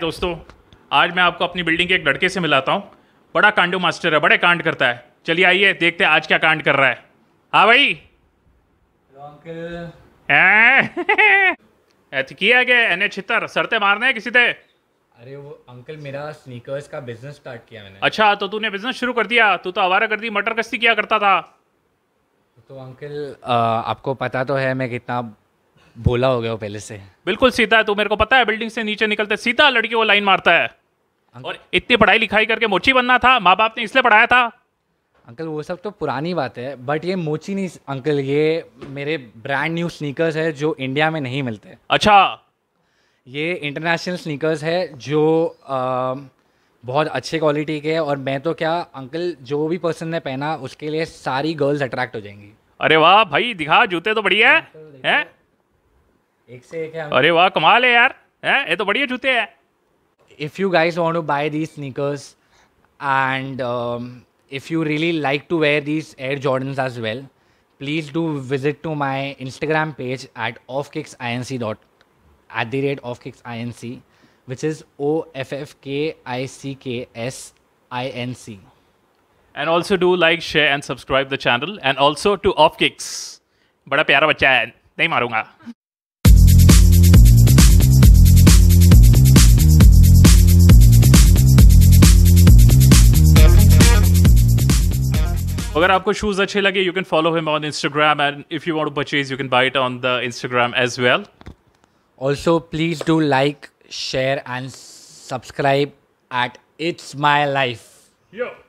दोस्तों आज मैं आपको अपनी बिल्डिंग के एक लड़के से मिलाता हूँ बड़ा कांडो मास्टर है बड़े कांड करता है चलिए आइए देखते हैं आज क्या कांड कर रहा है हाँ भाई किया गया एन एच छितर सरते मारने हैं किसी थे अरे वो अंकल मेरा स्नीकर्स का बिजनेस स्टार्ट किया मैंने अच्छा तो तूने बिजनेस शुरू कर दिया तू तो आवारा कर दी मटर कश्ती किया करता था तो, तो अंकल आपको पता तो है मैं कितना बोला हो गया पहले से बिल्कुल सीधा है तू तो मेरे को पता है बिल्डिंग से नीचे निकलते सीधा लड़की वो लाइन मारता है और इतनी पढ़ाई लिखाई करके मोची बनना था माँ बाप ने इसलिए पढ़ाया था अंकल वो सब तो पुरानी बात है बट ये मोची नहीं अंकल ये मेरे ब्रांड न्यू स्नीकर्स है जो इंडिया में नहीं मिलते अच्छा ये इंटरनेशनल स्नीकर्स है जो आ, बहुत अच्छे क्वालिटी के और मैं तो क्या अंकल जो भी पर्सन ने पहना उसके लिए सारी गर्ल्स अट्रैक्ट हो जाएंगी अरे वाह भाई दिखा जूते तो बढ़िया है, है? एक से एक है अरे वाह कमाल है यार है ये तो बढ़िया जूते हैं if you guys want to buy these sneakers and if you really like to wear these Air Jordan as well please do visit to my Instagram page at off kicks I N C dot at the rate of kicks I N C which is O F F K I C K S I N C and also do like share and subscribe the channel and also to off kicks बड़ा प्यारा बच्चा है नहीं मारूंगा अगर आपको shoes अच्छे लगे you can follow him on Instagram and if you want to purchase you can buy it on the Instagram as well also please do like share and subscribe at it's my life